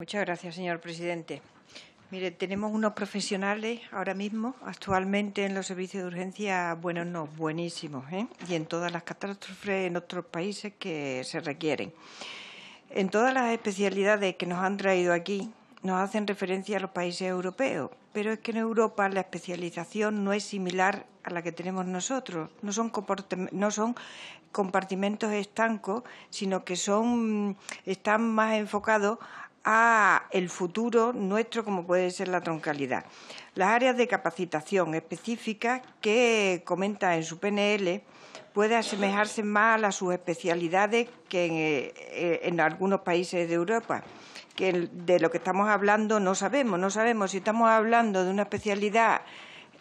Muchas gracias, señor presidente. Mire, tenemos unos profesionales ahora mismo, actualmente en los servicios de urgencia, buenos no, buenísimos, ¿eh? y en todas las catástrofes en otros países que se requieren. En todas las especialidades que nos han traído aquí, nos hacen referencia a los países europeos, pero es que en Europa la especialización no es similar a la que tenemos nosotros. No son, no son compartimentos estancos, sino que son, están más enfocados a el futuro nuestro como puede ser la troncalidad. Las áreas de capacitación específicas que comenta en su PNL puede asemejarse más a sus especialidades... que en, eh, en, algunos países de Europa, que de lo que estamos hablando no sabemos, no sabemos si estamos hablando de una especialidad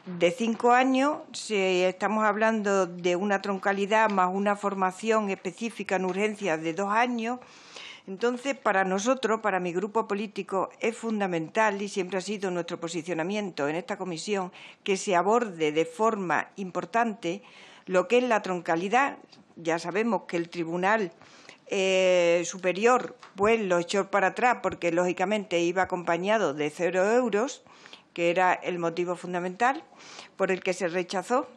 de cinco años, si estamos hablando de una troncalidad más una formación específica en urgencias de dos años, entonces, para nosotros, para mi grupo político, es fundamental y siempre ha sido nuestro posicionamiento en esta comisión que se aborde de forma importante lo que es la troncalidad. Ya sabemos que el Tribunal eh, Superior pues, lo echó para atrás porque lógicamente iba acompañado de cero euros, que era el motivo fundamental por el que se rechazó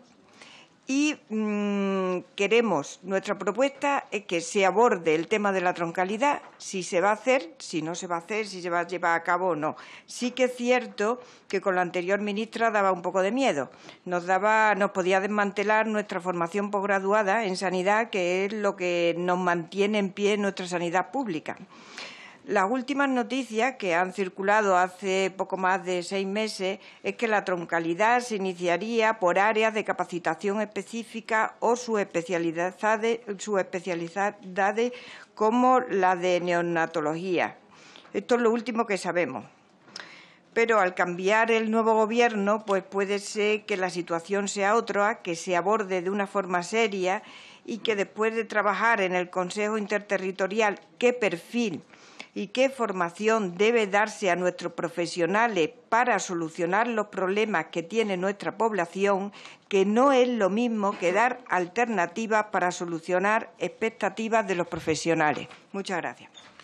y mm, queremos, nuestra propuesta es que se aborde el tema de la troncalidad, si se va a hacer, si no se va a hacer, si se va a llevar a cabo o no. Sí que es cierto que con la anterior ministra daba un poco de miedo, nos, daba, nos podía desmantelar nuestra formación posgraduada en sanidad, que es lo que nos mantiene en pie nuestra sanidad pública. Las últimas noticias que han circulado hace poco más de seis meses es que la troncalidad se iniciaría por áreas de capacitación específica o sus especialidades como la de neonatología. Esto es lo último que sabemos. Pero al cambiar el nuevo gobierno, pues puede ser que la situación sea otra, que se aborde de una forma seria y que después de trabajar en el Consejo Interterritorial qué perfil y qué formación debe darse a nuestros profesionales para solucionar los problemas que tiene nuestra población, que no es lo mismo que dar alternativas para solucionar expectativas de los profesionales. Muchas gracias.